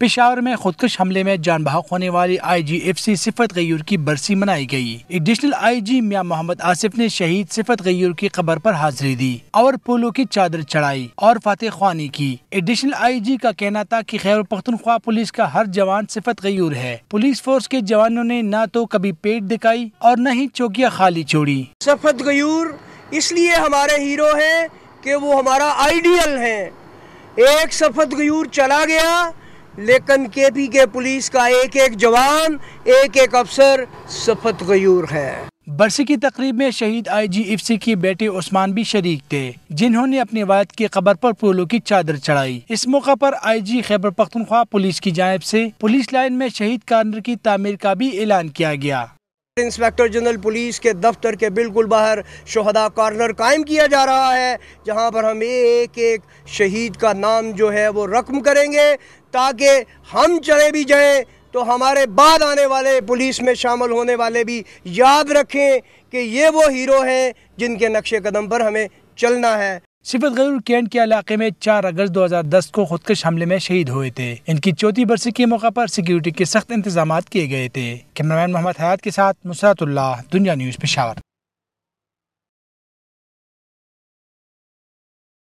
पिशावर में खुदकश हमले में जान बहाक होने वाली आई जी एफ सी सिफत गयूर की बरसी मनाई गई। एडिशनल आई जी मियाँ मोहम्मद आसिफ ने शहीद सिफत गयूर की खबर पर हाजिरी दी और पोलो की चादर चढ़ाई और फतेह खानी की एडिशनल आई जी का कहना था की खैर पख्तनख्वा पुलिस का हर जवान सिफत गयूर है पुलिस फोर्स के जवानों ने न तो कभी पेट दिखाई और न ही चौकिया खाली छोड़ी सिफत गयूर इसलिए हमारे हीरो है की वो हमारा आइडियल है एक सफद गयूर चला गया लेकिन के पी के पुलिस का एक एक जवान एक एक अफसर सफद गयूर है बरसी की तकरीब में शहीद आई जी एफ सी की बेटे उस्मान भी शरीक थे जिन्होंने अपने वायद की खबर पर फूलों की चादर चढ़ाई इस मौका पर IG Khyber Pakhtunkhwa police की जानब से पुलिस लाइन में शहीद कार्नर की तामीर का भी ऐलान किया गया इंस्पेक्टर जनरल पुलिस के दफ्तर के बिल्कुल बाहर शहदा कॉर्नर कायम किया जा रहा है जहां पर हम एक एक शहीद का नाम जो है वो रकम करेंगे ताकि हम चले भी जाएं तो हमारे बाद आने वाले पुलिस में शामिल होने वाले भी याद रखें कि ये वो हीरो हैं जिनके नक्शे कदम पर हमें चलना है सिफत गरूर कैंट के इलाके में चार अगस्त दो हजार दस को खुदकश हमले में शहीद हुए थे इनकी चौथी बरसी के मौका पर सिक्योरिटी के सख्त इंतजाम किए गए थे कैमरा मैन मोहम्मद हयात के साथ मुसरतुल्ला दुनिया न्यूज़ पेशावर